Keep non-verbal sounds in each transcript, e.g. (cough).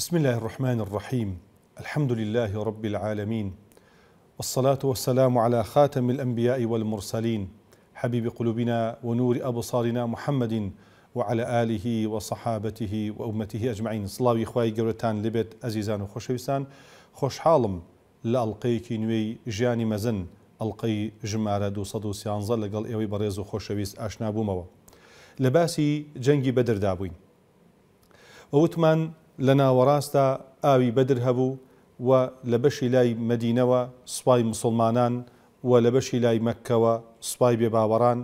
بسم الله الرحمن الرحيم الحمد لله رب العالمين والصلاة والسلام على خاتم الأنبياء والمرسلين حبيب قلوبنا ونور أبصارنا محمد وعلى آله وصحابته وأمته أجمعين صلاة إخوائي قولتان لبت أزيزان وخشويسان خوش حالم لألقيك نوي جاني مزن ئەڵلقەی ژمارە 1970 لەگەڵ ايوي بەڕێز و اشنابو موا لباسي جنجي بدر دابوين ووتمان لە ناوەڕاستە ئاوی بەدر هەبوو و لە بەشی لای مدینەوە سوپای مسلمانان و لە بەشی لای مەکەوە سوپای بێباوەڕان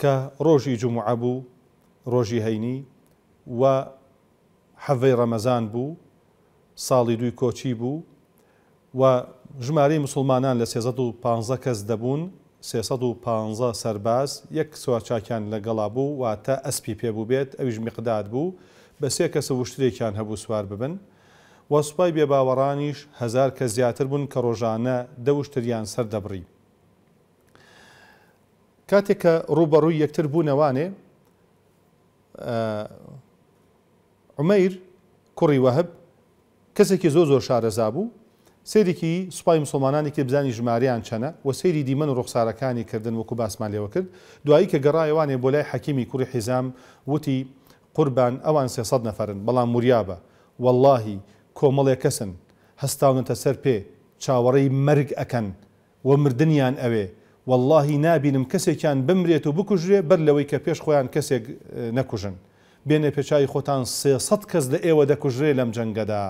کە ڕۆژی جمعە بوو ڕۆژی هەینی و حەڤەی ڕەمەزان بوو ساڵی دوی کۆچی بوو و ژماری مسلمانان لە 15 کەس دەبوون 15 سەرباز یەک سوواچاکیان لەگەڵا بوو واتە ئەسپی پێبوو بێت ئەویش میقداد بوو بە سێ کەسە وشترێکیان هەبوو سوار ببن وەسوپای بێباوەڕانیش هزار کە زیاتر بوون کە ڕۆژانە دەوشتریان سەر دەبڕی کاتێک کە ڕوبەڕووی یەکتر بوونەوانێ عمەیر کوڕی وەهب کەسێکی زۆ زۆر شارەزا بوو سێرێکی سوپای مسلمانانی کە بزانی ژماریان چەنە و سەیری دیمەن و ڕخسارەکانی کردن وەکو باسمانلەوە کرد دوایی کە گەڕایوانێ بۆ لای حەکیمی کوڕی حیزام وتی قوربان ئەوان سێسەد نەفرن بەڵام وریابە واللهی کۆمەڵێ کەسن هەستاونەتە سەر پێ چاوەڕی مەرگ ئەەکەن و مردیان ئەوێ واللهی نابینم کەسێکیان بمرێت و بکوژێ بەر لەوەی کە پێش خۆیان کەسێک نەکوژن بێنێ پێچوی خۆتان سێسەد کەس لە ئێوە دەکوژرێ لەم جەنگەدا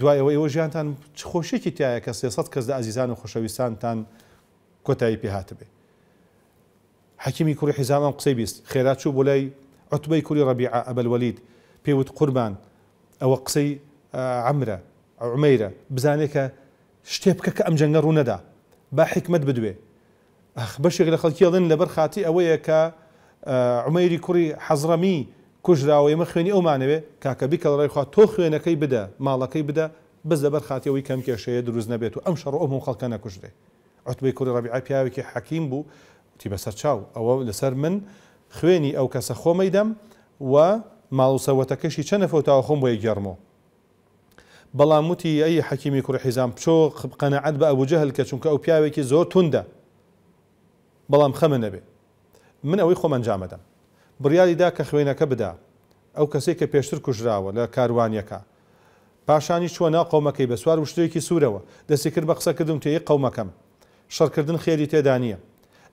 دوایەوە ئێوە ژیانتان خۆشیێکی تایە کە سێسەد کەس لە ئازیزان و خۆشەویستانتان کۆتایی پێهاتبێ حەکیمی کوڕی حیزامان قسەی بیست خێرا چوو بۆ لای عتبي كل ربيعة أبا الوليد بيوت قربان أو قصي آه، عمرة أو عميرة بزانيك شتيبك كأم جنر ندا با حكمة بدوي أخ بشي غير خلقي يظن لبرخاتي أويا ك آه، عميري كوري حزرمي كجرا ويمخيني أو معنوي كاكا بيك الله يخوا توخيني كي بدا مالكي بدا بس دبر خاطي وي كم كشي دروز نبيتو امشر امهم خلقنا كجري عتبي كل ربيعه بياوي كي حكيم بو تي بسر تشاو او لسر من خوێنی ئەو کەسە خۆمەی دەم و ماڵوسەوەتەکەشی چەند نەفەوتەوە خۆم بۆ یەکگەرمەوە بەڵام وتی ئەی حەکیمی کوڕحیزان پچۆ قەنەعەت بە ئەوجە هەلکە چونکە ئەو پیاوێکی زۆر توندە بەڵام خەمە نەبێ من ئەوەی خۆمەنجامەدەم بڕیاریدا کە خوێنەکە بدا ئەو کەسێک کە پێشتر کوژراوە لە کاروانیەکە پاشانی چوە ناو قومەکەی بە سووار وشتەیەکی سوورەوە دەستی کرد بە قسە کردم توی قومەکەم شەڕکردن خێری تێدانە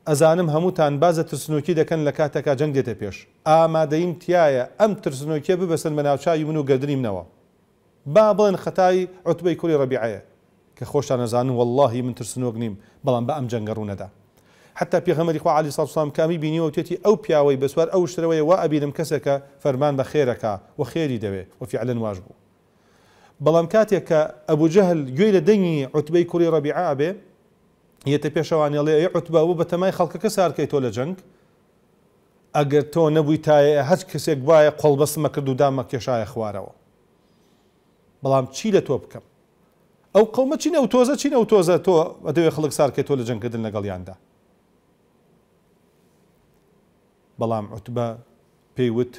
ئەزانم هەمووتان بازە ترسنوکی دەکەن لە کاتەکە جەنگ دێتە پێش ئامادەیم تایە ئەم ترسنوکیە ببەسن بە ناوچوی من و گەدرینەوە با بڵێن خەتایی عوتبەی کوری ڕبیعەیە کە خۆشتان نەزانم واللهی من ترسنۆک نیم بەڵام بە ئەم جەنگەڕوونەدا حتا پێغەمەری خوا علی ساسام کامی بینیەوە تێتی ئەو پیاوەی بەسوار ئەو شتەوەی وا ئەبینم کەسێکە فەرمان بە خێرەکە و خێری دەوێ و فعلەن واژ بوو بەڵام کاتێک کە ئەبوجهل گوێی لە دەنگی عوتبەی کوری ڕبیعابێ یەتە پێشەوانیڵێ عوتبا بوو بە تەمای خەڵکەکە سارکەی تۆ لە جنگ ئەگەر تۆ نەبووی تایە هەچ کەسێک وایە قۆڵبەسمە کرد و دامە کێشایە خوارەوە بەڵام چی لە تۆ بکەم ئەو قەمە چینە و تۆزە چینە و تۆزە تۆ ئەدەوێ خەڵک سارکەی تۆ لە جنگکردن لەگەڵیاندا بەڵام عوتبە پێیوت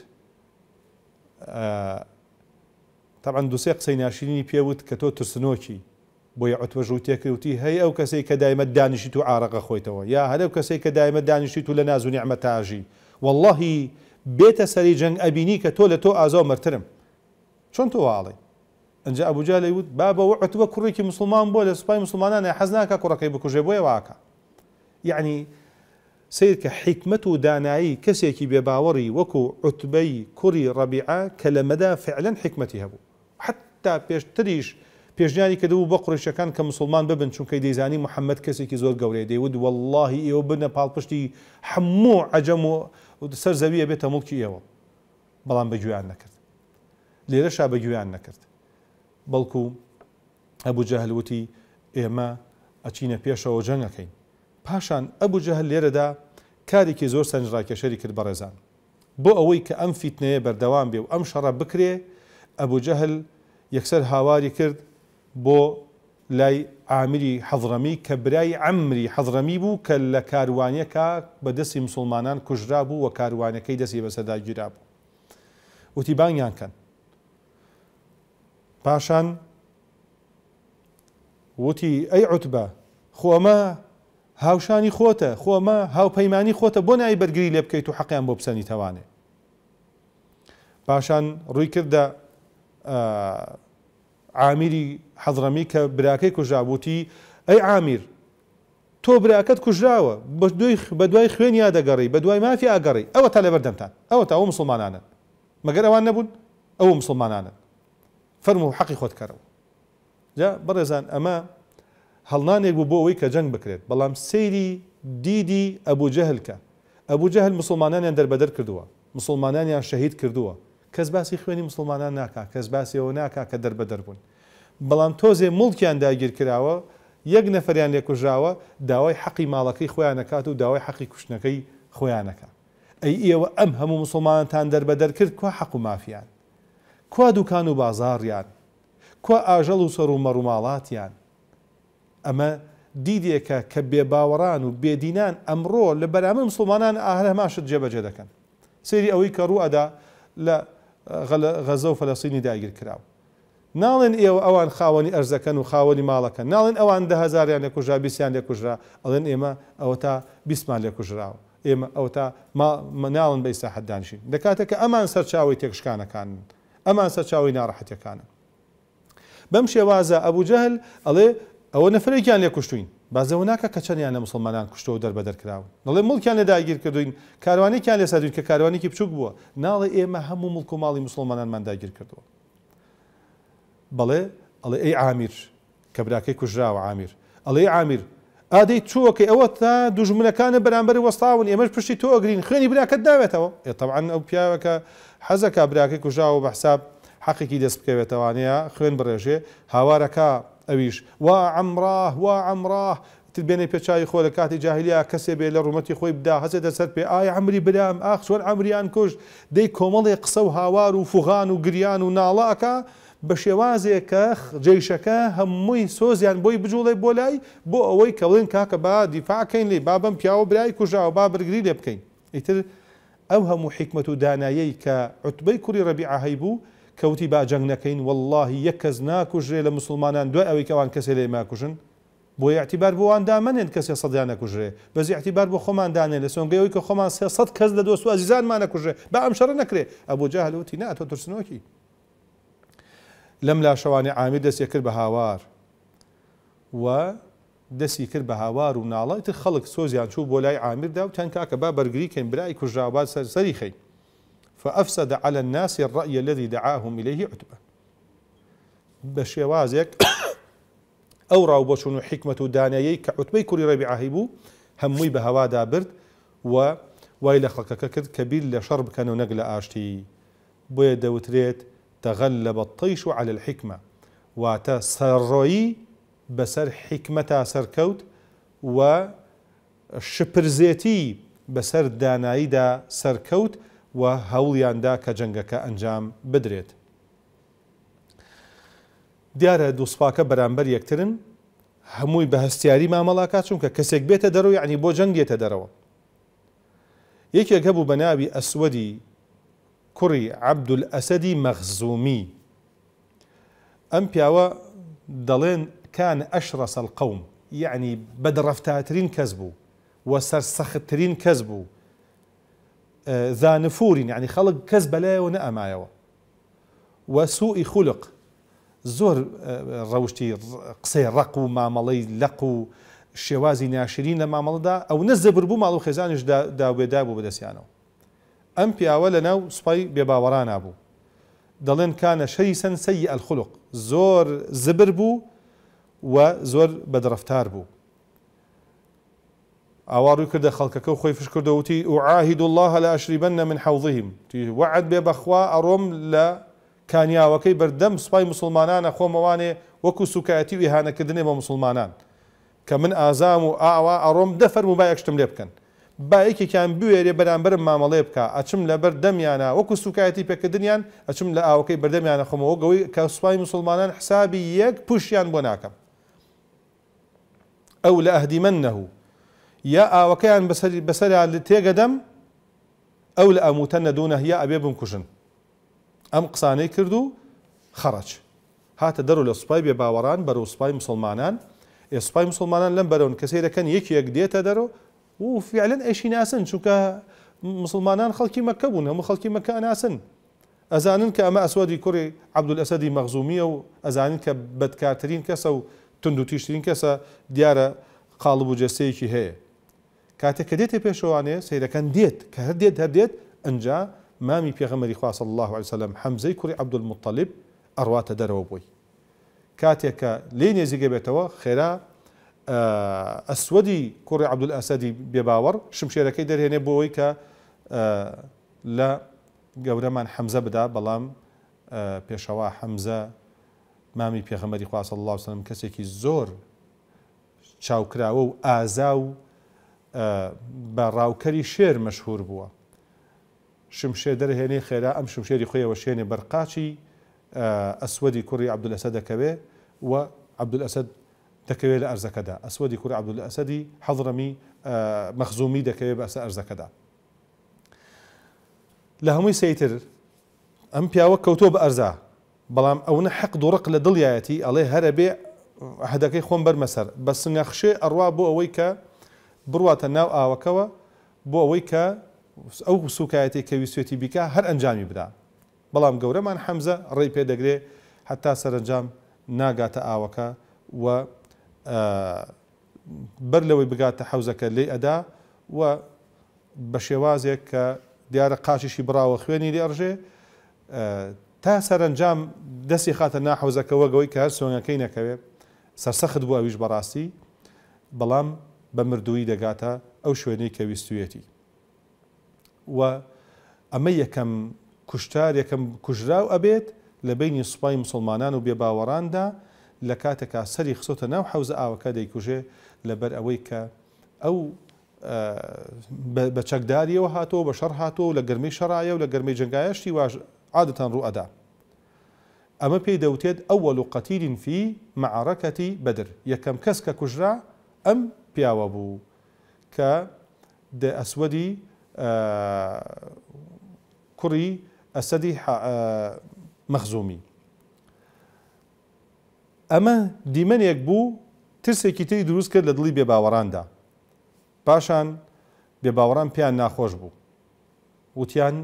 تاعاان دوسێ قسەی ناشرینی پێوت کە تۆ ترسنۆکی بۆی ئەتوەژ و تێککەوتی هەیە ئەو کەسەی کە دایمە دانیشی تو ئارەقە خۆیتەوە یا هەرو کەسەی کە دایمە دانیشی تو لە نازونی ئەمەتاژی واللهی بێتە سەری جەنگ ئەبینی کە تۆ لە تۆ ئازا مرترم چۆن تۆ واڵێ ئەنج ئەبوجا وت بابەوە ئەتوە کوڕێکی مسلمان بۆ لە سوپای مسلمانانە حەزناکە کوڕەکەی بکوژێ بۆی واکە یعنی سیر کە حیکمت و دانایی کەسێکی بێباوەڕی وەکو عوتبەی کوڕی ڕەبیعە کە لە مەدا فعلەن حکمەتی پێشنیاری کە دەبوو بە قڕشەکان کە مسلمان ببن چونکە دەیزانی محەممەد کەسێکی زۆر گەورەی دەیود واللهی ئێوە بنە پاڵپشتی هەموو عجەم و سەر زەویە بێتە مڵکی ئێوە بەڵام بەگویان نەکرد لێرەشا بەگویان نەکرد بەڵکو هەبوو جەهلوتی ئێمە ئەچینە پێشەوە جەنگەکەین پاشان ئەبوو جەهل لێرەدا کارێکی زۆر سنجڕاکێشەری کرد بەڕێزان بۆ ئەوەی کە ئەم فیتنەیە بەردەوام بێ و ئەم شەڕە بکرێ ئەبوو جەهل یەکسەر هاواری کرد بۆ لای ئامری حەزرەمی کە برای ئەمری حەزرەمی بوو کە لە کاروانەکە بە دەستی مسلمانان کوژرا بوو و کاروانەکەی دەستی بەسەداگیرا بوو وتی بانگیان کەن پاشان وتی ئەی عوتبە خۆمە هاوشانی خۆتە خۆمە هاوپەیمانی خۆتە بۆ نای بەرگری لێ بکەیت و حەقیان بۆ بسەنی تەوانێ پاشان ڕووی کردە ئامیری حەضرەمی کە براکەی کوژابووتی ئەی ئامیر تۆ براکەت کوژراوە بە دوای خوێن یا دەگەڕی بە دوای مافی ئاگەڕی ئەوە تا لە بەردەمتان ئەوە تا ئەو مسلمانانە مەگەر ئەوان نەبوون ئەوە مسلمانانە فەرم و حەقی خۆت کەرەوە جا بەڕێزان ئەمە هەڵنانێک بوو بۆ ئەوەی کە جەنگ بکرێت بەڵام سەیری دیدی ئەبوو جەهلکە ئەبوو جەهل مسلمانانیان دەربەدەر کردووە مسلمانانیان شەهید کردووە کەس باسی خوێنی مسلمانان ناکا کەس باسیەوە ناکا کە دەربەدەر بوون بەڵام تۆزێ مڵکیان داگیر کراوە یەک نەفەریان لێکوژاوە داوای حەقی ماڵەکەی خۆیانەکات و داوای حەقی کوشتنەکەی خۆیانەکە ئەی ئێوە ئەم هەموو مسلمانتان دەربەدەر کرد کوا حەق و مافیان کوا دوکان و بازاڕیان کوا ئاژەڵ و سەر و مەڕووماڵاتیان ئەمە دیدێکە کە بێباوەڕان و بێدینان ئەمڕۆ لە بەرامن مسلمانان ئاهرەماشت جێبەجێ دەکەن سری ئەوەی کە ڕوو ئەدا لە غەزە و فەلەسینی داگیر کراوە ناڵێن ئێوە ئەوان خاوەنی ئەرزەکەن و خاوەنی ماڵەکە ناڵێن ئەوان ده هزاریان لێکوژرا بیسیان لێکوژرا ئەڵێن ئێمە ئەوە تا بیسمان لێکوژراوە ئێمە ئەو تا ناڵن بەی ساحددانشین دەکاتە کە ئەمان سەرچاوی تێکشکانەکان ئەمان سەرچاوی ناڕەحەتەکانە بەم شێوازە ئەبوو جەهل ئەڵێ ئەوە نەفرێکیان لێکوشتوین بازەوە ناکە کە چەندیان لە مسلمانان کوشتەوە دەربەدەرکراون دەڵێ مڵکیان لە داگیر کردوین کاروانێکیان لێ سادوین کە کاروانێکی بچوک بووە ناڵێ ئێمە هەموو مڵک و ماڵی مسلمانانمان داگیر کردووە بەڵێ ئەڵێ ئەی ئامیر کە براکەی کوژراوە ئامیر ئەڵێ ئامیر ئادەی چووەکەی ئەوە تا دوژمنەکانە بەرامبەر وەستاون ئێمەش پشتی تۆ ئەگرین خوێنی براکەت داوێتەوە ئێتەوان ئەو پیاوەکە حەزەکە براکەی کوژراوە بە حساب حەقێکی دەست بکەوێتەوانەیە خوێن بڕێژێ هاوارەکە ئەویش وا ئەمڕاه وا ئەمڕاه تر بێنێ پێچوی خۆ لە کاتی جاهلیا کەسێ بێ لە ڕومەتی خۆی بدا هەزێ دەسەر پێ ئایا ئەمری برام ئاخ چۆن ئەمریان کوش دەی کۆمەڵی قسە و هاوار و فغان و گریان و ناڵاکە بە شێوازێکە جێیشەکە هەمووی سۆزیان بۆی بجوڵێ بۆ لای بۆ ئەوەی کەڵێن کاکە با دیفاکەین لێ بابم پیاوە برای و با برگری لێ بکەین ئیتر ئەو هەموو حکمت و دانایی کە عوتبەی کوری ڕەبی ئاهی بوو کەوتی باجەنگ نەکەین واللهی یەک کەس ناکوژێ لە مسلمانان دوای ئەوەی کەوان کەسێ لێ ماکوژن بۆ یاعتیبار بۆوان دامنێن کەسێ سەدیان نەکوژێ بەزی یاعتیبار بۆ خۆماندانێ لە سۆنگەوەی کە خۆمان سێ سەد کەس لە دۆست و ئازیزانمان نەکوژێ با ئەم شەڕە نەکرێ ئەبۆ جاهلوتی ناتۆ ترسنەوەکی لم لا عامر عامي کرد بە و دەستی کرد بهاوار و و ناڵی خلق سوز يعني شو بولاي لای دا و تەنکاکە با بەرگری کەین برای کوژاوبات سريخي فأفسد على الناس الرأي الذي دعاهم إليه عتبة بشێوازێک (coughs) او راو بۆچون حكمه دانيي و كوري ربيع هيبو هموي بهوا دابرد برد و وای لە كبير لشرب كانوا بیر آشتي شەڕ تغلب الطيش على الحكمة وتسري بسر حكمة حکمە تا سەرکەوت و دانايدا بەسەر داناییدا سەرکەوت و هەوڵیاندا کە جەنگەکە ئەنجام بدرێت. دیارە دووسپاکە بەرامبەر یەکترن هەمووی بە هەستیاری مامەڵاکە چونکە کەسێک بێتە دەرەوە ینی بۆ جەنگێتە دەرەوە. یەکێک هەبوو كري عبد الاسدي مخزومي أم پیاوە دلين كان أشرس القوم يعني بەدڕفتاترین کەس بوو كذبوا آه، ذا کەس يعني خلق كذب لا کەس بەلایەوە آيوة. وسوء خلق خولق آه، روشتي ڕەوشی رقو ما و لقو شوازي ناشرين ما ناشرین لە او ئەو خزانش زەبر بوو دا و خێزانش ام پیاوە لە ناو سوپای بێباوەڕان نبوو دەڵێن کانە شەی سەن سەی ئەلخلق زۆر زبر بوو و زۆر بەدرفتار بوو ئاوا ڕووی کردە خەڵکەکە و خۆی فشکردەوتی و ئاهید الله لە ئەشریبەنە من حەوزیم وعد بێ بەخوا ئەڕۆم لە کانیاوەکەی بەردەم سوپای مسلمانانە خۆمەوانێ وەکو سوکایەتی ویهانەکردنێ بە مسلمانان کە من ئازام و ئاوا ئەڕۆم دەفەر و بایەکشتم لێ بکەن با یەکێکیان بوێرێ بەرامبرم مامەڵێ بکە ئەچم لە بەر دەمیانە وەکو سوکایەتی پێکردنیان ئەچم لە ئاوەکەی بەردەمیانە خۆمەوە گەوەی کە سوپای مسلمانان حسابی یەک پوشیان بۆ ناکەم ئەو لە ئەهدی من نەهوو یا ئاوەکەیان بەسەریان تێگەدەم ئەو لە ئەموتەن نەدونە هیا ئەبێ بمکوژن ئەم قسانەی کرد و خەڕچ هاتە دەرو لە سوپای بێ باوەڕان بەرەو سوپای مسلمانان ئێسپای مسلمانان لەم بەرەون کەسەی دەکەن یەکی یەک دێتە دەرەوە وفعلا ايش ناسن شو مسلمانان خلقي مكة بون هم خلقي مكة ناسن ازانن کە اسود كوري عبد الاسد مغزوميه وازانن ئەزانین کە بەدکارترین کەسە و تندو و تیشترین کەسە دیارە قاڵب كي هي هەیە کاتێک کە دێتێ كان ديت دێت کە هەر دێت هەردێت ئەجا الله عليه وسلم حمزي كوري عبد المطلب ارواتا دروبوي کاتێک لين لێ نێزیگە بێتەوە ئەسوەدی کوڕی عبدول ئاسەدی بێباوەڕ شمشێرەکەی دەرهێنێ بۆەوەی کە لە گەورەمان حەمزە بدا بەڵام پێشەوە حەمزە مامی پێخەمەری خواست الله وسلم کەسێکی زۆر چاوکراوە و ئازا و بە ڕاوکەری شێر مەشهور بووە شمشێ دەرهێنێ خێرا ئەم شمشێری خۆیەوە شوێنێ بەرقاچی ئەسوەدی کوڕی عبدولەسە دەکەوێ و عبدولەسەد دەکەوێت لە ئەرزەکەدا ئەسوەدی کوور عبدول ئەسەدی حەضڕەمی مەخزومی دەکەوێت بەسە ئەرزەکەدا لە هەمووی سەیتر ئەم پیاوە کەوتۆ بە ئەرزا بەڵام ئەوە حەق دوڕق لە دڵیەتی ئەڵێ هەرە بێ هەدەکەی خۆم بەرمەسەر بە سنگەخشێ ئەڕوا بۆ ئەوەی کە بڕواتە ناو ئاوەکەوە بۆ ئەوەی کە ئەو سوکایەتی کە ویسێتی بیکە هەر ئەنجامی بدا بەڵام گەورەمان حەمزە ڕێی پێدەگرێ حتا سەرنجام ناگاتە ئاوەکە و بەر لەوەی بگاتە حەوزەکە لێ ئەدا و بە شێوازێک کە دیارە قاشیشی براوە خوێنی لێ ئەڕژێ تا سەرنجام دەستی خاتە ناحوزەکەەوە گەوەی کە هەر سۆنگەکەی نەکەوێت سەرسەخت بووە ئەویش بەڕاستی بەڵام بە مردووی دەگاتە ئەو شوێنەی کەویستویەتی و ئەمە یەکەم کوشتار یەکەم کوژراو ئەبێت لە بینی سوپای مسلمانان و بێباوەڕاندا لکاتک سری خصوت ناو حوز آوکه دیکوچه لبر آویکا او بچکداری و هاتو بشر هاتو لگرمی شرايا لگرمی جنگایشی واج عادة رؤدا اما پی دوتید اول قتيل في معركة بدر يا كم كسكا کجرا ام بياوابو بو که ده اسودی آه، کری اسدی ئەمە دیمەنێک بوو ترسێکی تری دروست کرد لە دڵی بێباوەڕاندا پاشان بێباوەڕان پیان ناخۆش بوو وتیان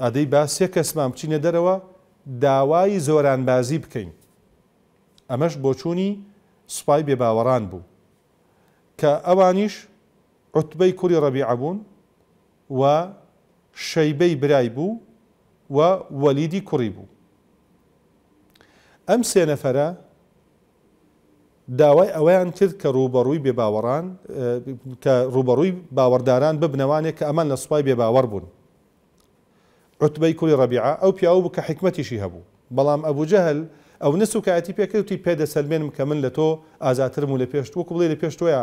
ئادەی با سێ کەسمان بچینە دەرەوە داوای زۆرانبازی بکەین ئەمەش بۆچوونی سوپای بێباوەڕان بوو کە ئەوانیش عوتبەی کوری ڕەبی عبوون و شەیبەی برای بوو و وەلیدی کوڕی بوو ئەم سێ نەفەرە داوای ئەویان کرد کە ڕوبەڕووی بێباوەڕان کە ڕوبەڕووی باوەڕداران ببنەوانێک کە ئەمان لە سوپای بێباوەڕ بوون عوتبەی کولی ڕەبیعە ئەو پیاو بوو کە حکمەتیشی هەبوو بەڵام ئەبوو جەهل ئەو نسوکایەتی پێکردی پێدەسەلمێنم کە من لە تۆ ئازاترم و لە پێشت وەکو بڵێ لە پێشتۆیە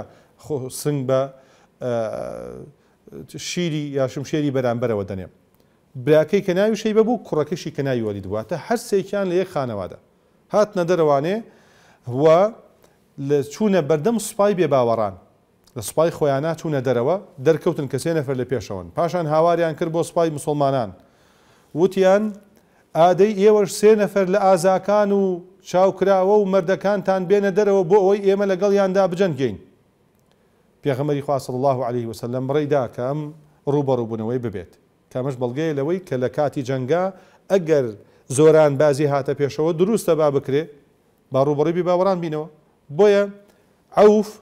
سنگ بە شیری یاشم شێری بەرامبەرەوە دەنێ براکەی کە ناوی شەی بەبوو کوڕەکەشی کە ناوی وەلی دواتە هەر سێکیان لە یەک خانەوادە هات نەدەرەوانێ هو لە چوونە بەردەم سوپای بێباوەڕان لە سوپای خۆیانە چوونە دەرەوە دەرکەوتن کە سێ نەفەر لە پێشەوەن پاشان هاواریان کرد بۆ سوپای مسلمانان وتیان ئادەی ئێوەش سێ نەفەر لە ئازاکان و چاوکراوە و مردەکانتان بێنە دەرەوە بۆ ئەوەی ئێمە لەگەڵیاندا بجەنگین پێغەمەری خواصل الله عليه وسلم ڕێدا کەم ڕوبەڕووبوونەوەی ببێت کامەش بەڵگەی لەوەی کە لە کاتی جەنگا ئەگەر زۆران بازی هاتە پێشەوە دروستە با بکرێ با ڕوبڕی باوەڕان بینەوە بويا عوف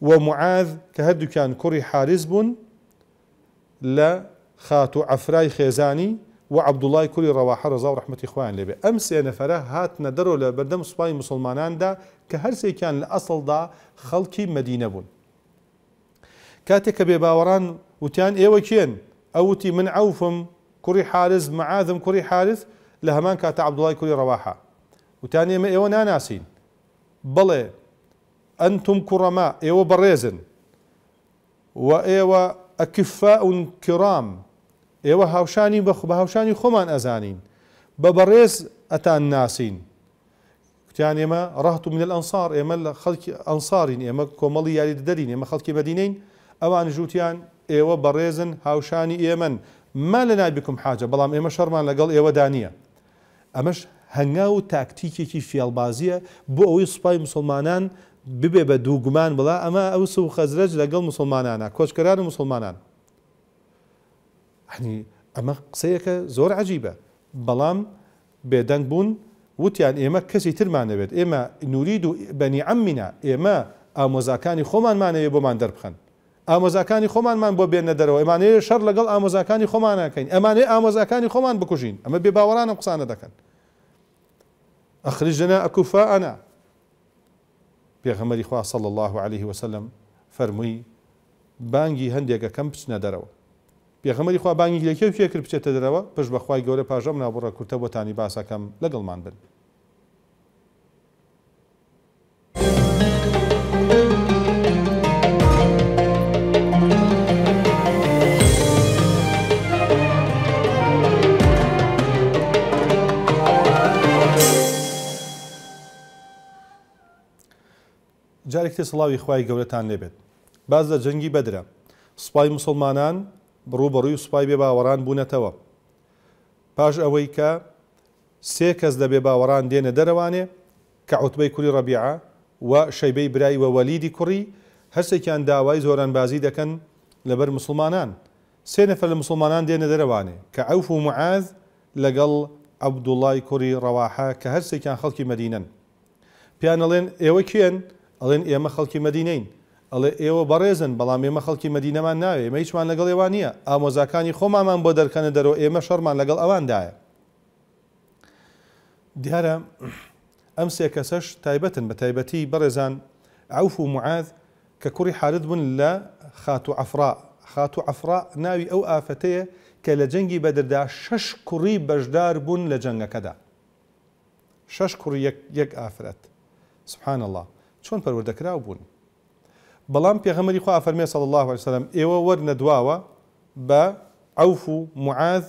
ومعاذ كهدو كان كري حارز بن لا خاتو عفراي خيزاني وعبد الله كري رواحة رضا ورحمة إخوان لبي أمس لێبێ ئەم هات ندرو لبردم لە بەردەم دا مسلماناندا کە كان الأصل دا خلقي مدينة بن كاتك کە بێ باوەڕان وتیان إيوة أوتي من عوفم كري حارز معاذم كري حارز لهمان كات عبد الله كري رواحه وتاني إيوة ما ئێوە ناناسين بلي أنتم كرماء إيوا بريزن وإيوا أكفاء كرام إيوا هاوشاني بخ بهاوشاني خمان أزانين ببريز أتى الناسين كتان يما رهتوا من الأنصار يما خلك أنصارين يما كومالي يالي ددلين يما خلك مدينين أو عن جوتيان إيوا بريزن هاوشاني يمن ما لنا بكم حاجة بلام إيما شرمان لقل إيوا دانية أمش هەنگا و تاکتیکێکی فیالبازیە بۆ ئەوەی سوپای مسلمانان ببێ بە دووگومان بڵا ئەمە ئەو سو خەزرەج لەگەڵ مسلمانانە کۆچکەران و مسلمانان هەنی ئەمە قسەیەکە زۆر عجیبە بەڵام بێدەنگ بوون وتیان ئێمە کەسی ترمانەوێت ئێمە نورید و بەنی ئەمینە ئێمە ئامۆزاکانی خۆمانمانەوێ بۆمان دەربخن ئامۆزاکانی خۆمانمان بۆ بێنە دەرەوە ئەمانەیە شەر لەگەڵ ئامۆزاکانی خۆمانەکەین ئەمانەیە ئامۆزاکانی خۆمان بکوژین ئەمە بێ باوەڕانە قسانە دەکەن أخرج لنا أكفاءنا پێغەمەری خوا صل الله عليه وسلم فرمي فەرمووی بانگی هەندێکە کەم پچنە دەرەوە پێغەمەری خوا بانگی لەکێو کێ کرد بچێتە دەرەوە پش بەخوای گەورە پاژەم نابڕە کورتە بۆتانی باسەکەم لەگەڵمان بن جارێک تێ سڵاوی خی گەورەتان لێبێت باز لە جەنگی بەدرە سوپای مسلمانان ڕوبڕووی سوپای بێ باوەڕان بوونەتەوە پاش ئەوەی کە سێ کەس لە بێ باوەڕان دێنە دەرەوانێ کە عوتبەی کوری ڕەبیعە و شەیبەی برایی وە وەلیدی کوڕی هەرسێکیان داوای زۆرانبازی دەکەن لەبەر مسلمانان سێ نەفەر لە مسلمانان دێنە دەرەوانێ کە ئەوف و معاز لەگەڵ عبدوڵای کوری ڕەواحە کە هەرسێکیان خەڵکی مەدینەن پیانەڵێن ئێوە کێن ئەڵێن ئێمە خەڵکی مدینەین ئەڵێ ئێوە بەڕێزن بەڵام ئێمە خەڵکی مدینەمان ناوێ ئمە هیچمان لەگەڵ ئێوان نییە ئامۆزاکانی خۆمامان بۆ دەرکەنە دەرەوە ئێمە شەرمان لەگەڵ ئەواندایە دیارە ئەم سێ کەسەش تایبەتن بە تایبەتی بەڕێزان عوف و معاذ کە کوڕی حارت بوون لە خات و ئەفرا خات و ئەفرا ناوی ئەو ئافەتەیە کە لە جەنگی بەدردا شش کوڕی بەشدار بوون لە جەنگەکەدا شش کوڕی یەک ئافرەت سبحان الله چۆن پەروەردەکراو بوون بەڵام پێغەمەری خوا فەرمێ سەڵ الله وسلم ئێوە وەرنەدواوە بە ئەوف و معاذ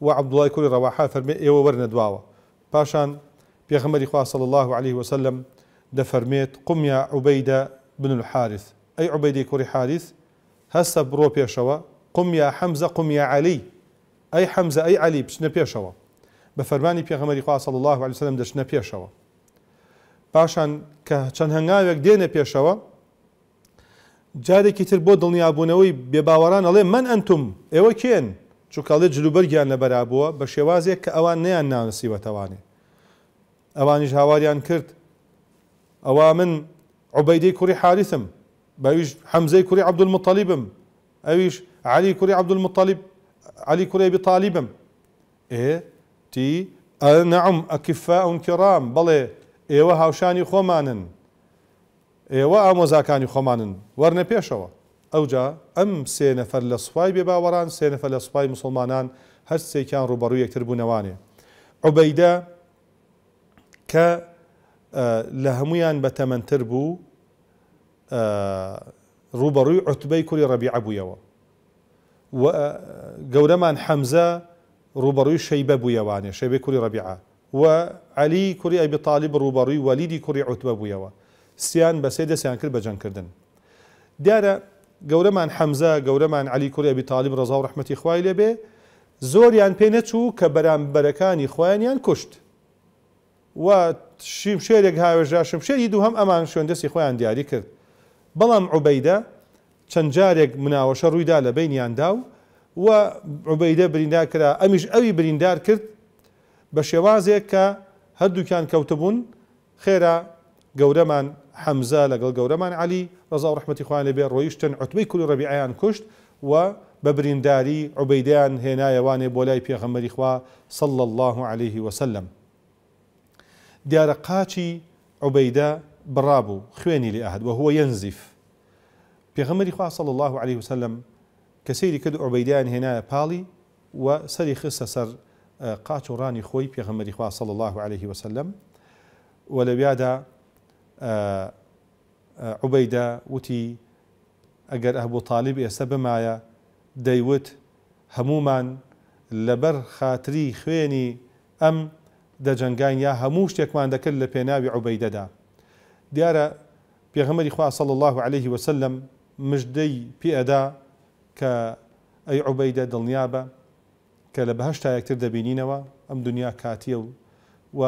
و عبدوڵای کوری ڕەواحا فەرمێ ئێوە وەرنەدواوە پاشان پێغەمەری خوا سەڵ الله عليه وسلم دەفەرمێت قم یا عوبەیدە بن الحارث ئەی عوبەیدی کوری حارث هەستە بڕۆ پێشەوە قم یا حەمزە قم یا علی ئەی حەمزە ئەی علی بچنە پێشەوە بە فەرمانی پێغەمەری خوا سەڵ الله عليه وسلم دەچنە پێشەوە پاشان کە چەند هەنگاوێک دێنە پێشەوە جارێکی تر بۆ دڵنیابوونەوەی بێباوەڕان ئەڵێ من ئەنتم ئێوە کێن چووکڵێ جلوبەرگیان لە بەرابووە بە شێوازێک کە ئەوان نیان نانسیوەتەوانێ ئەوانیش هاواریان کرد ئەوە من عوبەیدەی کوری حارثم باویش حەمزەی کوری عبدولمەتەلیبم ئەویش علی کوری عبدولمەتەلیب علی کوری بتالیبم ئێ تی ئەنەعم ئەکیفا ئەون کرام بەڵێ ئێوە هاوشانی خۆمانن ئێوە ئامۆزاکانی خۆمانن وەرنە پێشەوە ئەوجا ئەم سێ نەفەر لە سوپای بێباوەڕان سێ نەفەر لە سوپای مسلمانان هەر سێکیان ڕوبەڕوو یەکتر بوونەوانێ عوبەیدە کە لە هەمویان بە تەمەنتر بوو ڕوبەڕووی عوتبەی کوری ڕەبیع بوویەوە گەورەمان حەمزە ڕوبەڕووی شەیبە بوویەوانێ شەیبەی کوری ڕەبیعە و علی کوری ئەبی تاالب ڕوبەڕووی وەلیدی کوری عوتبە بوویەوە سیان بەسێ دەسیان کرد بە جەنگکردن دیارە گەورەمان حەمزە گەورەمان علی کوری ئەبی تاالب ڕزا و ڕحمەتی خوای لێبێ زۆریان پێ نەچوو کە بەرامبەرەکانی خۆیانیان کوشت و شیم شێرێک هاوێژا شم شێری دوو هەم ئەمان شوێندەسی خۆیان دیاری کرد بەڵام عوبەیدە چەند جارێک مناوەشە ڕوویدا لە بینیاندا و و عوبەیدە بریندار کرا ئەمیش ئەوی بریندار کرد بە شێوازێک کە هەردووکیان کەوتبوون خێرا گەورەمان حمزه لەگەڵ گەورەمان علی ڕزا و ڕحمەتی خوان لەبێ ڕۆیشتن عوتبەی کولی ڕەبیعیان کوشت و بە برینداری عوبەیدیان هێنایەوانێ بۆ لای پێغەمەری خوا صلى الله عليه وسلم دیارە قاچی عوبەیدە بڕابوو خوێنی لێ ئاهد وهو ينزف پێغەمەری خوا صلى الله عليه وسلم کە سەیری کرد عوبەیدیان هێنایە پاڵی و سەری خستە سەر قاچ و ڕانی خۆی پێغەمەری خوا الله عليه وسلم عبيدة وتي عوبەیدا أبو طالب ئەهبوو تاالب ديوت هموما لبر خاتري خويني أم دا جنگان يا هموش هەموو دا كل لبيناوي عبيدة دا ديارة پێغەمەری إخوة صلى الله عليه وسلم مجدي بيأدا كأي عبيدة دلنيابة دڵنیابە کە لە بەهشتا یەکتر دەبینینەوە ئەم دنیا کاتیە و و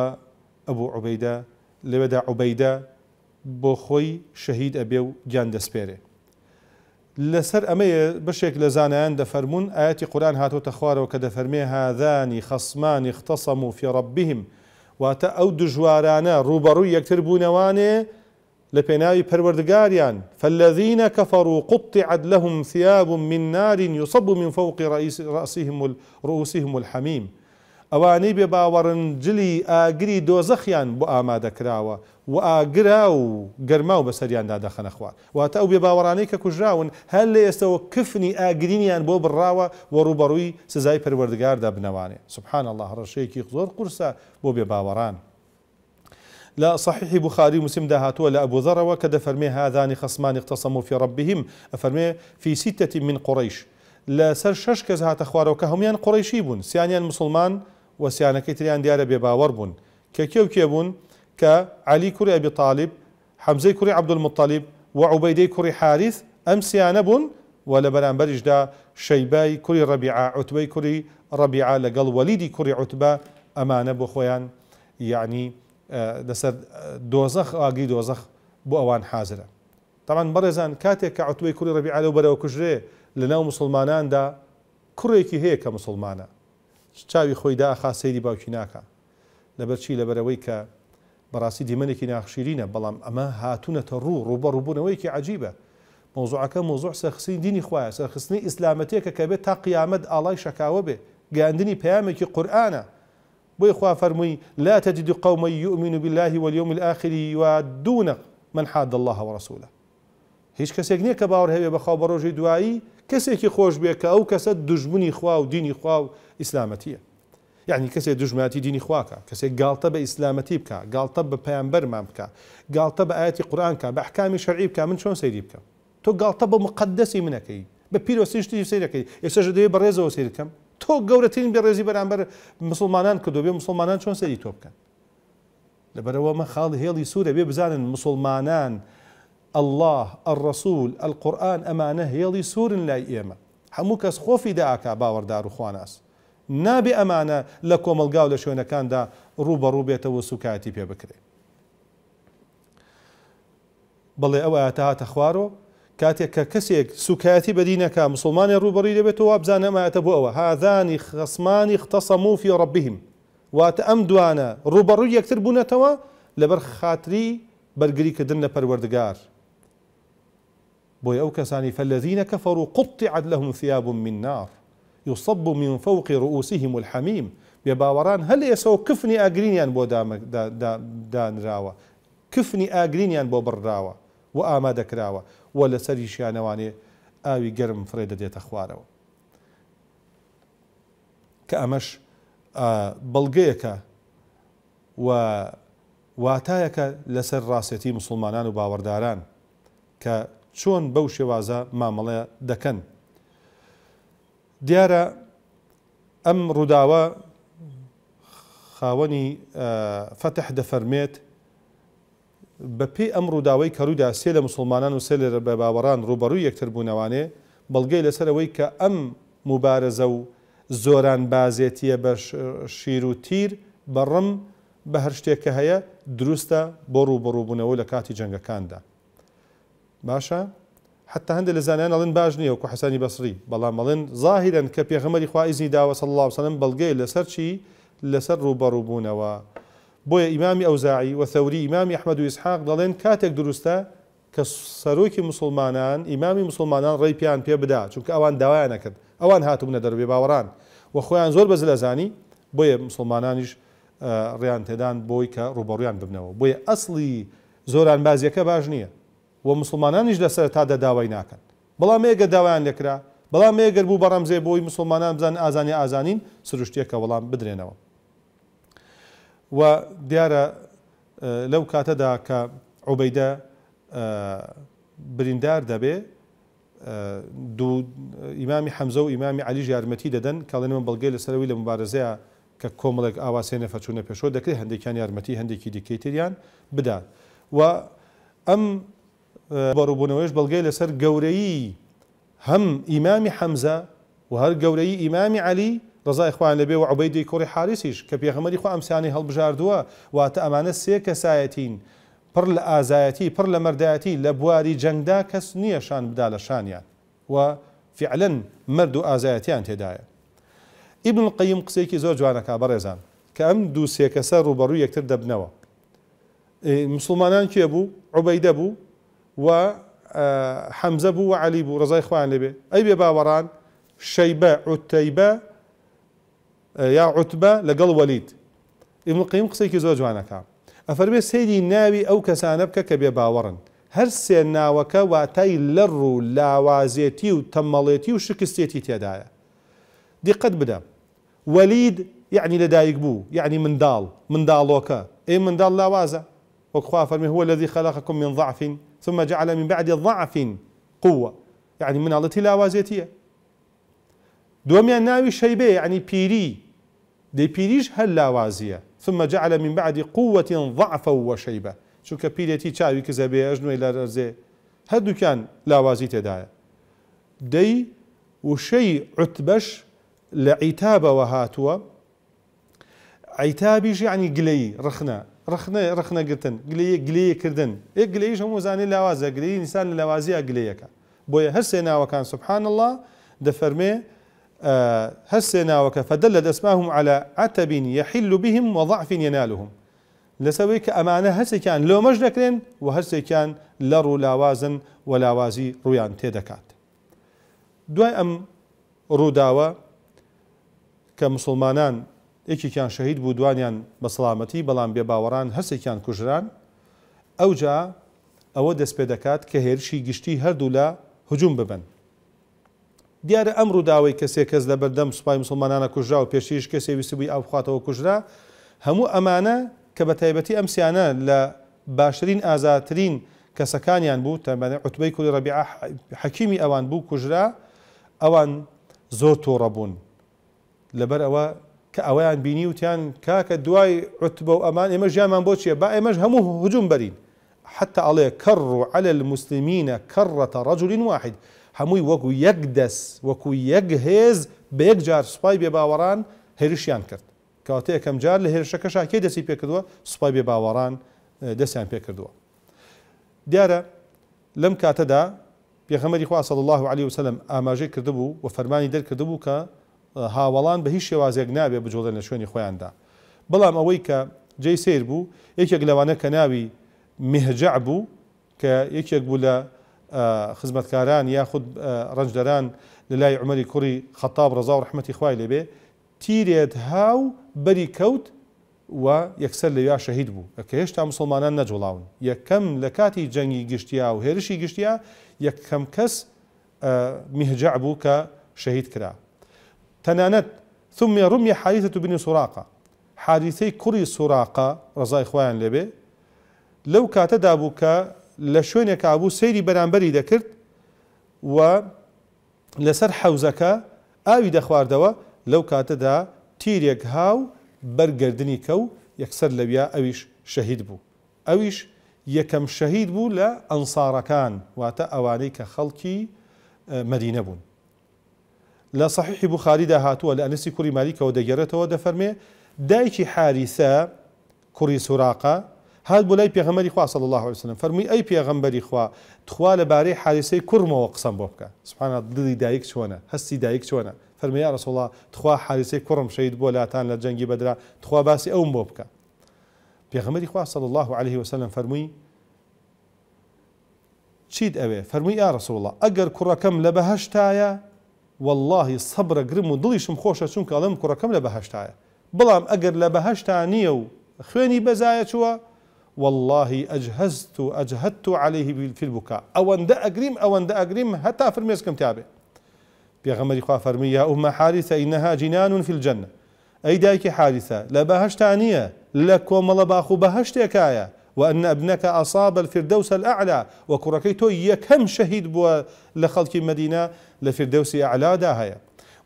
ئەبوو عوبەیدا لەوێدا عوبەیدا بۆ خۆی شەهید ئەبێ و گیان دەسپێرێ لەسەر ئەمەیە بەشێک لە زانایان دەفەرمونون ئاەتی قورآان هاتۆتە خوارەوە کە دەفەرمێ هاذانی خەسمانی اختصم و فێڕبیهم واتە ئەو دژوارانە ڕوبەڕووی یەکتر بوونەوانێ لبناوي پروردگاريان فالذين كفروا قطعت لهم ثياب من نار يصب من فوق رئيس رأسهم رؤوسهم الحميم اواني بباورن جلي جلی ئاگری دۆزەخیان بۆ ئامادە کراوە و ئاگرا و گەرما و بەسەریاندا دەخەنە خوارد واتە ئەو بێ باوەڕانەی کە کوژراون هەر لە ئێستەوە کفنی سبحان الله رشيكي خزور قرصة بو بباوران لا صحيح بخاري مسلم ده هاتوا أبو ذر وكذا فرمي هذان خصمان اختصموا في ربهم فرمي في ستة من قريش لا سر شش كذا هات وكهم يعني قريشي بون المسلمان وسيعني كتير يعني ديار باور بون ككيو كيبون كعلي كري أبي طالب حمزة كري عبد المطلب وعبيدي كري حارث أم سيعني بون ولا بەرامبەریش دا شيباي كري ربيعة عتبي كري ربيعة لقل وليدي كري عتبة أمانة بۆ يعني لەسەر دۆزەخ ئاگی دۆزەخ بۆ ئەوان حاضرە تاوان بەڕێزان کاتێک کە عوتوی کوری ڕبیعاە و بەرەوە کوژرێ لە ناو مسلماناندا کوڕێکی هەیە کە مسلمانە چاوی خۆی داخا سەیری باوکی ناکە لەبەرچی لەبەرەوەی کە بەڕاستی دیمەنێکی ناخشیرینە بەڵام ئەمە هاتوونەتە ڕوو ڕوبە ڕووبوونەوەیکی عجیبە مۆزوعەکە مۆزوع سەخسی دینی خوایە سەرخستنی ئیسلامەتێکە کە بێت تا قیامەت ئاڵای شکاوە بێ گاندنی پەیامێکی قورآانە بيخوا فرمي لا تجد قوم يؤمن بالله واليوم الآخر ودون من حاد الله ورسوله هیچ کەسێک نییە کە باور هەیە بەخوا بە ڕۆژی دوایی کەسێکی خۆش بێ کە ئەو کەسە دژمنی خوا و دینی خوا و ئیسلامەتیە یعنی کەسێک دژماتی دینی خواکە کەسێک گالتە بە ئیسلامەتی بکە گالتە بە پەیانبەرمان بکە گالتە بە ئاەتی قورآانکە بە حکامی شەرعی بکە من چۆن سەیری بکەم تو گالتە بە مقدسی منەکەی بە پیرۆسیشتی سیرەکەی ئێستا دەوێت بەڕێزەوە سیرکەم تۆ گەورەترین بێڕێزی بەرامبەر مسلمانان کە دەبێ مسلمانان چۆن سەری تۆ بکەن لەبەرەوەمە خاڵ هێڵی سوورە بێ بزانن مسلمانان الله الرسول القورآن ئەمانە هێڵی سوورن لای ئێمە هەموو کەس خۆفی داکا باور دارو خواناس نابێ ئەمانە لە کۆمەلگاو لە شوێنەکاندا ڕوبەڕوو بێتەوە سوکاتی پێ بکرێت بڵێ ئەوە أو هاتە تخوارو كاتي ككسيك سكاتي سوکایەتی مسلمان مسلمانی ڕوبڕی دەبێتەوە ما بۆ هذان خصمان اختصموا في ربهم واتە ئەم روبريد ڕوبەڕوو یەکتر بوونەتەوە لەبەر خاتری بەرگریکردن لە پەروەردگار بۆی فالذين كفروا قطعت لهم ثياب من نار يصب من فوق رؤوسهم الحميم هل كفني أجرينيان هەل دا, دا, دا, دا, دا كفني أجرينيان بۆ بڕراوە و ئامادەکراوە و لە سەری شیانەوانێ ئاوی گەرم فرێ دەدێتە خوارەوە کە ئەمەش بەڵگەیەکە و واتایەکە لەسەر ڕاستێتی مسلمانان و باوەڕداران کە چۆن بەو شێوازە مامەڵێ دەکەن. دیارە ئەم ڕووداوە خاوەنی فتح دەفەرمێت بە پێی ئەم ڕووداوای کەرودا سێ لە مسلمانان و سێ لە بە باوەڕان ڕوبەروی یەکتربوونەوانێ بەڵگەی لەسەرەوەی کە ئەم مبارەزە و زۆران بازێتیە بە شیر و تیر بەڕم بە هەر شتێککە هەیە دروستە بۆ ڕوبڕووبوونەوە لە کاتی جەنگەکاندا. باشە؟ حتا هەندە لە زانیان ئەڵن باش نییە وکو حسانی بەسری بەڵام مەڵن زاهیرن کە پێغەمەری خوازی داوە سە الله وسلم بەڵگەی لەسەر چی لەسەر ڕوبەڕووبوونەوە. بۆیە ئیمامی ئەوزاعی و ثەوری ئیمامی ئەحمەد و ئیسحاق دەڵێن کاتێک دروستە کە سەرۆکی مسلمانان ئیمامی مسلمانان ڕێ پیان پێ بدا چونکە ئەوان داوایان نەکرد ئەوان هاتوونە دەربێ باوەڕان و خۆیان زۆر بەز لەزانی بۆیە مسلمانانیش ڕیان تێدان بۆی کە ڕوبەڕیان ببنەوە بۆیە ئەسلی زۆران بازیەکە باش نییە و مسلمانانیش لەسەر تادا داوای ناکەن بەڵام ێگە داوایان لەکرا بەڵام ێگەر بوو بەڕەمزێ بۆی مسلمانان بزان ئازانی ئازانین سروشتیەکە وەڵام بدرێنەوە و دیارە لەو کاتەدا کە عوبەیدە بریندار دەبێ دوو ئیمامی حەمزە و ئیمامی علیژ یارمەتی دەدەن کاڵێنەوە بەڵگەی لەسەرەوەی لە مبارزەیە کە کۆمەڵێک ئاواسێ نەفەچوونە پێشۆ دەکرێت هەندێکیان یارمەتی هەندێکی دیکەیتریان بدات و ئەم بەڕووبوونەوەیش بەڵگەی لەسەر گەورەی هەم ئیمامی حەمزە و هەر گەورەی ئیمامی علی ڕزای خوان لەبێ و عبەیدی کوڕی حارسیش کە پێغەمەری خو ئەمسانی هەڵبژاردووە واتە ئەمانە سێ کەسایەتین پڕ پر ئازایەتی پر لە مەردایەتی جنگ دا جەنگدا کەس نییە شان بدا لە شانیان و فعلەن مرد و ئازایەتیان تێدایە ئیبن قەیم قسێکی زۆر جوانەکە بەڕێزان کە ئەم دوو سێ کەسە ڕوبەڕوو یەکتر دەبنەوە مسلمانان و حمزه بو و علی بوو ڕزای خوان لێبێ ئەی بێ باوەڕان آه، يا عتبة لقل وليد ابن القيم قصي كي زۆر جوانەکە ئەفەرمێ سەیری سيدي ئەو او بکە کە بێ باوەڕن هەر سێ واتاي لرو لاوازيتي و لاوازێتی و قد بدا وليد يعني دقت بو يعني من دال من دال وكا اي من دال لاوازا وكخوا فەرمی هو الذي خلقكم من ضعف ثم جعل من بعد ضعف قوة يعني من الله تلاوازيتيه دوميان ناوي شيبة يعني بيري دي بيريش هل لاوازية ثم جعل من بعد قوة ضعفا وشيبة شو كبيريتي تشاوي كزابي أجنو إلى رزي هدو كان لاوازي تدايا دي وشي عتبش لعتاب وهاتوا عتابيش يعني قلي رخنا رخنا رخنا قرتن قلي قلي كردن إيه قليش هم وزاني لاوازة قلي إنسان لاوازية قليك بويا هسه ناوكان سبحان الله دفرمي هەستێناوەکە فدل لە دەسماهم على عتەبین یحل بهم وضعفین ینالهم لەسەوەی کە ئەمانە هەستێکیان لۆمەش دەکرێن و هەستێکیان لە ڕوولاوازن و لاوازی ڕویان تێدەکات. دوای ئەم ڕووداوە کە مسلمانان یەکێکیان شەهید بوو دوانیان بە سلامەتی بەڵام بێ باوەڕان هەستێکیان کوژران ئەوجا ئەوە دەست پێ دەکات کە هێرشی گشتی هەردوو لە هجوم ببن دیارە ئەم ڕووداوای کەسێک کەس لە بەردەم سوپای مسلمانانە کوژرا و پێشیش کەسێ ویسبووی ئاوخاتەوە کوژرا هەموو ئەمانە کە بە تایبەتی ئەمسیانە لە باشترین ئازاترین کەسەکانیان بوو تەمەێ عوتبەی کولی ڕبیع حەکیمی ئەوان بوو کوژرا ئەوان زۆر تۆڕە بوون لەبەر ئەوە کە ئەویان بینی وتیان کاکە دوای عوتبە و ئەمان ئێمە ژیانمان بۆ چیە با ئێمەش هەموو هجوم بەرین حتى عليه كروا على المسلمين كرة رجل واحد هەمووی وەکو یەک دەست وەکو یەک هێز بە یەک جار سوپای بێ باوەڕان هێرشیان کرد کەواتە یەکەم جار لە هێرشەکە شاکێ دەستی پێکردووە سوپای بێ باوەڕان دەستیان پێکردووە دیارە لەم کاتەدا پێخەمەری خوا سەڵ الله عليه وسلم ئاماژەی کردبوو و فەرمانی دەرکردبوو کە هاوەڵان بە هیچ شێوازێک نابێ بجۆڵێن لە شوێنی خۆیاندا بەڵام ئەوەی کە جێی سیر بوو یەکێک لەوانە کە ناوی مهجع بوو کە یەکێک بوو لە خزمەتکاران یاخود ڕنجدەران لە لای عمەری کوڕی خەتاب ڕزا و ڕحمەتی خوای لێبێ تیرێت هاو بەری کەوت و یەکسەر لەویا شەهید بوو کە هێشتا مسلمانان نەجوڵاون یەکەم لە کاتی جەنگی گشتیا و هێرشی گشتیا یەکەم کەس میهجع بوو کە شەهید کرا تەنانەت ثم ڕمی حریثەت و بنی سوراقا حادیثەی کوڕی سوراقا ڕزای خۆیان لێبێ لەو کاتەدا بوو کە لە شوێنێک ئابوو سەیری بەرامبەری دەکرد و لەسەر حەوزەکە ئاوی دەخواردەوە لەو کاتەدا تیرێک هاو بەرگردنی کە و یەکسەر لەویا ئەویش شەهید بوو ئەویش یەکەم شەهید بوو لە ئەنسارەکان واتە ئەوانەی کە خەڵکی مدینە بوون لە صحیحی بخاریدا هاتووە لە ئەنسی کوری مالیکەوە دەگەرێتەوە دەفەرمێ دایکی حاریسە کوڕی سوراقە هاد بۆ لای خوا صلی الله عليه وسلم فەرمووی ئەی پێغەمبەری خوا تخوا لەبارەی حادثەی کوڕمەوە قسەم بۆ بکە سبحانە دڵی دایک چۆنە هەستی دایک چۆنە فەرمیا رسوڵا تخوا حادثەی کوڕم شەید بۆ لاتان لە جەنگی بەدرا تخوا باسی ئەوم بۆ بکە پێغەمەری خوا صلی الله عليه وسلم فەرمووی چیت ئەوێ فەرمووی یا رسوڵا ئەگەر کوڕەکەم لە بەهشتایە واللهی سەبرە گرم و دڵیشم خۆشە چونکە ئەڵم کوڕەکەم لە بەهشتایە بەڵام ئەگەر لە بەهشتا نییە و خوێنی بەزایە چوە والله أجهزت أجهدت عليه في البكاء أو أن أجريم أو أن أجريم حتى فرميز كم تابع بيغمر خواه فرمي يا أم حارثة إنها جنان في الجنة أي دايك حارثة لا عنية لك وملا باخو يا كايا وأن ابنك أصاب الفردوس الأعلى وكركيتو يكم شهيد بو لخلق مدينة لفردوس أعلى داهايا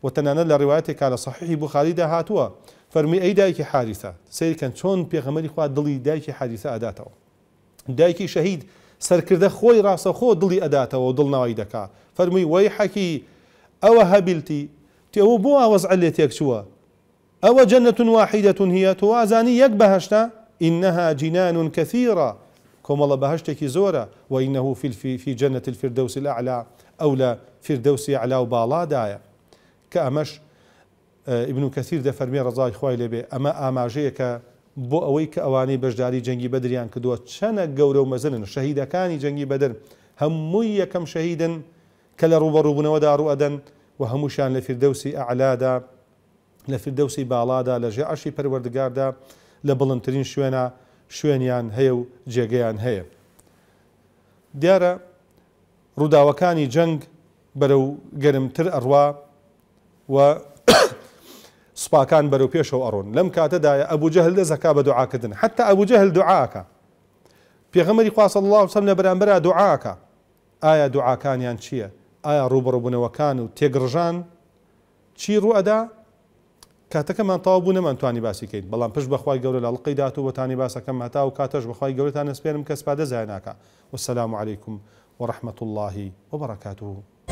وتنانا لروايتك على صحيح بخاري داهاتوا فەرمی ئەی دایکی حاریسە سیرکەن چۆن پێغەمەری خوا دڵی دایکی حاریسە ئەداتەوە دایکی شەهید سەرکردە خۆی ڕاستە خۆ دڵی ئەداتەوە دڵنەوەی دەکا فەرمووی فرمي حەکی ئەوە هەبیلتی تێوە بۆ ئاوەزع لێ تێک چووە ئەوە جەنەتون واحیدەتون هیە تۆ ئازانی یەک بەهشتا ئینەها جینانون کەثیرە کۆمەڵە بەهشتێکی زۆرە وەینەه فیلفی جەنەت الفردەوسی لە علا ئەو لە فردەوسی علا و باڵادایە کە ئەمەش ئبن و کەسیر دەفەرمی ڕزای خی لێبێ ئەمە ئاماژەیەکە بۆ ئەوەی کە ئەوانەی بەشداری جەنگی بەدریان کردووە چەنە گەورە و مەزنن شەهیدەکانی جەنگی بەدر هەمووی یەکەم شەهیدن کە لە ڕوبەڕووبوونەوەدا ڕوئدەن و هەمووشان لە فردەوسی ئەعلادا لە فردەوسی باڵادا لە ژێ عشی پەروەردگاردا لە بڵندترین شوێنە شوێنیان هەیە و جێگەیان هەیە. دیارە ڕووداوەکانی جەنگ بەرەو گەرمتر ئەڕوا و سوپاکان بەرەو پێشەوە ئەڕۆن لەم کاتەدایە أبو جهل لە بدعاء كدن حتى أبو جهل جەهل في پێغەمەری خواصل الله سم لە بەرامبرا دوعاکە ئایا آية دوعاکانیان چییە؟ ئایا آية ڕوبڕبوونەوەکان وكانوا تێگرژان چی ڕوەدا کاتەکەمان تاوا بوو نەمانتوانی باسیکەیت بەڵام پشت بەخوای گەورە لە لەڵقی دات و وەتانی باسەکەم هەتا و کاتەش بەخوای گەورەتان نسپێنم کەس پادەزانناکە وسلام والسلام عليكم ورحمة الله وبركاته